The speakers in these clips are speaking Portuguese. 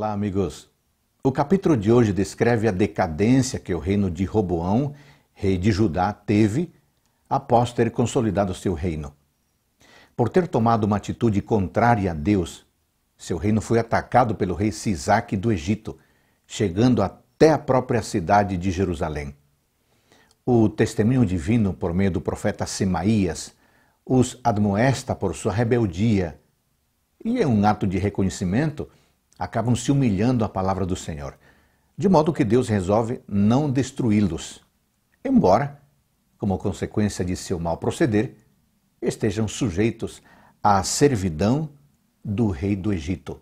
Olá, amigos. O capítulo de hoje descreve a decadência que o reino de Roboão, rei de Judá, teve após ter consolidado seu reino. Por ter tomado uma atitude contrária a Deus, seu reino foi atacado pelo rei Sisaque do Egito, chegando até a própria cidade de Jerusalém. O testemunho divino, por meio do profeta Semaías, os admoesta por sua rebeldia, e é um ato de reconhecimento acabam se humilhando à palavra do Senhor, de modo que Deus resolve não destruí-los, embora, como consequência de seu mal proceder, estejam sujeitos à servidão do rei do Egito.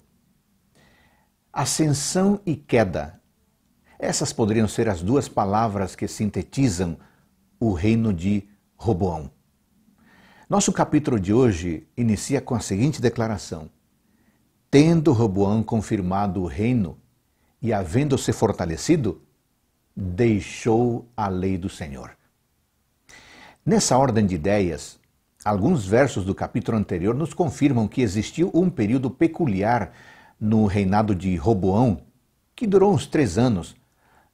Ascensão e queda. Essas poderiam ser as duas palavras que sintetizam o reino de Roboão. Nosso capítulo de hoje inicia com a seguinte declaração: Tendo Roboão confirmado o reino e havendo-se fortalecido, deixou a lei do Senhor. Nessa ordem de ideias, alguns versos do capítulo anterior nos confirmam que existiu um período peculiar no reinado de Roboão, que durou uns três anos,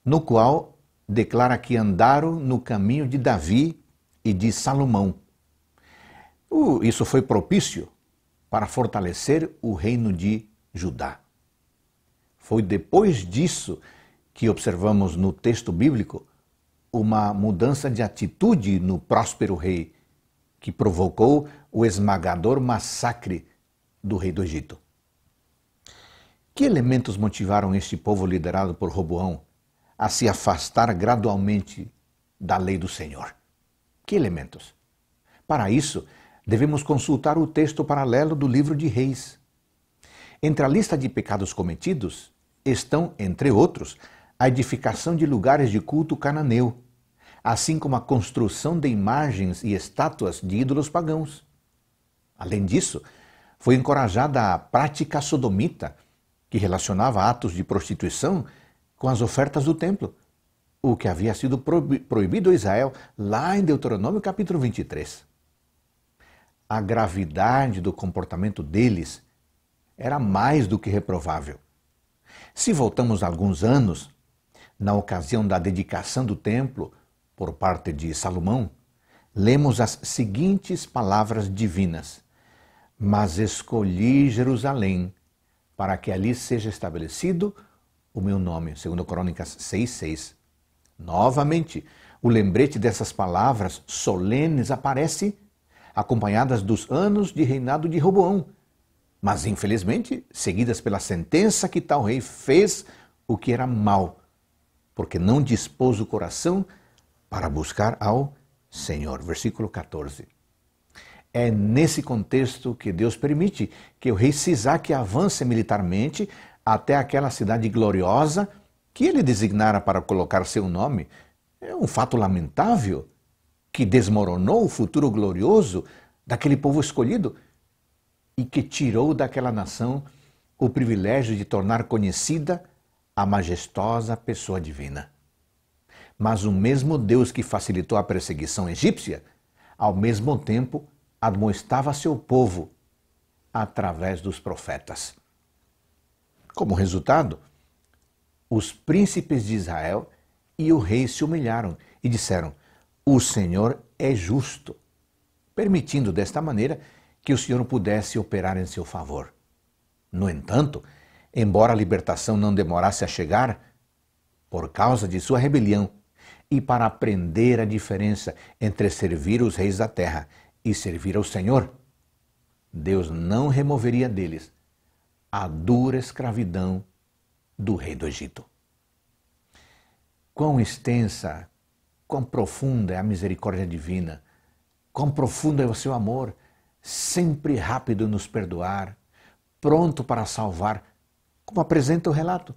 no qual declara que andaram no caminho de Davi e de Salomão. Isso foi propício para fortalecer o reino de Judá. Foi depois disso que observamos no texto bíblico uma mudança de atitude no próspero rei, que provocou o esmagador massacre do rei do Egito. Que elementos motivaram este povo liderado por Roboão a se afastar gradualmente da lei do Senhor? Que elementos? Para isso, devemos consultar o texto paralelo do livro de Reis. Entre a lista de pecados cometidos estão, entre outros, a edificação de lugares de culto cananeu, assim como a construção de imagens e estátuas de ídolos pagãos. Além disso, foi encorajada a prática sodomita, que relacionava atos de prostituição com as ofertas do templo, o que havia sido proibido a Israel lá em Deuteronômio capítulo 23 a gravidade do comportamento deles era mais do que reprovável. Se voltamos alguns anos, na ocasião da dedicação do templo por parte de Salomão, lemos as seguintes palavras divinas: Mas escolhi Jerusalém para que ali seja estabelecido o meu nome. Segundo Crônicas 6:6. Novamente, o lembrete dessas palavras solenes aparece acompanhadas dos anos de reinado de Roboão, mas infelizmente seguidas pela sentença que tal rei fez o que era mal, porque não dispôs o coração para buscar ao Senhor. Versículo 14. É nesse contexto que Deus permite que o rei Sisaque avance militarmente até aquela cidade gloriosa que ele designara para colocar seu nome. É um fato lamentável, que desmoronou o futuro glorioso daquele povo escolhido e que tirou daquela nação o privilégio de tornar conhecida a majestosa pessoa divina. Mas o mesmo Deus que facilitou a perseguição egípcia, ao mesmo tempo admoestava seu povo através dos profetas. Como resultado, os príncipes de Israel e o rei se humilharam e disseram: o Senhor é justo, permitindo desta maneira que o Senhor pudesse operar em seu favor. No entanto, embora a libertação não demorasse a chegar, por causa de sua rebelião e para aprender a diferença entre servir os reis da terra e servir ao Senhor, Deus não removeria deles a dura escravidão do rei do Egito. Quão extensa, Quão profunda é a misericórdia divina, quão profundo é o seu amor, sempre rápido nos perdoar, pronto para salvar, como apresenta o relato.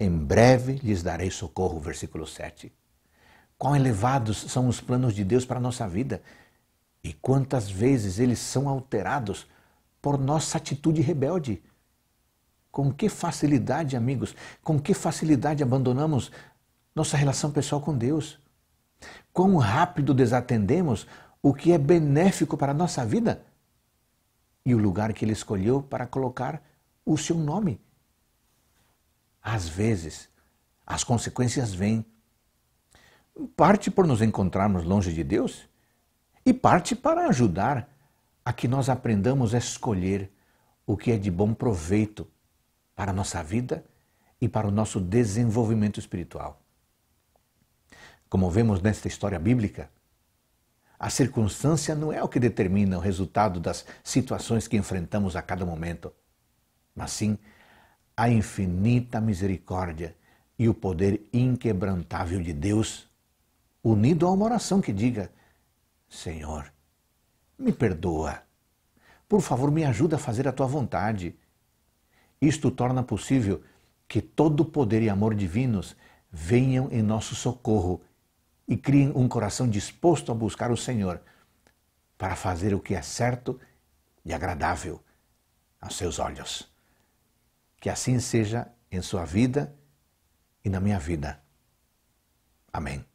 Em breve lhes darei socorro, versículo 7. Quão elevados são os planos de Deus para a nossa vida e quantas vezes eles são alterados por nossa atitude rebelde. Com que facilidade, amigos, com que facilidade abandonamos nossa relação pessoal com Deus. Quão rápido desatendemos o que é benéfico para a nossa vida e o lugar que Ele escolheu para colocar o seu nome. Às vezes, as consequências vêm. Parte por nos encontrarmos longe de Deus e parte para ajudar a que nós aprendamos a escolher o que é de bom proveito para a nossa vida e para o nosso desenvolvimento espiritual. Como vemos nesta história bíblica, a circunstância não é o que determina o resultado das situações que enfrentamos a cada momento, mas sim a infinita misericórdia e o poder inquebrantável de Deus, unido a uma oração que diga: Senhor, me perdoa. Por favor, me ajuda a fazer a tua vontade. Isto torna possível que todo o poder e amor divinos venham em nosso socorro e criem um coração disposto a buscar o Senhor para fazer o que é certo e agradável aos seus olhos. Que assim seja em sua vida e na minha vida. Amém.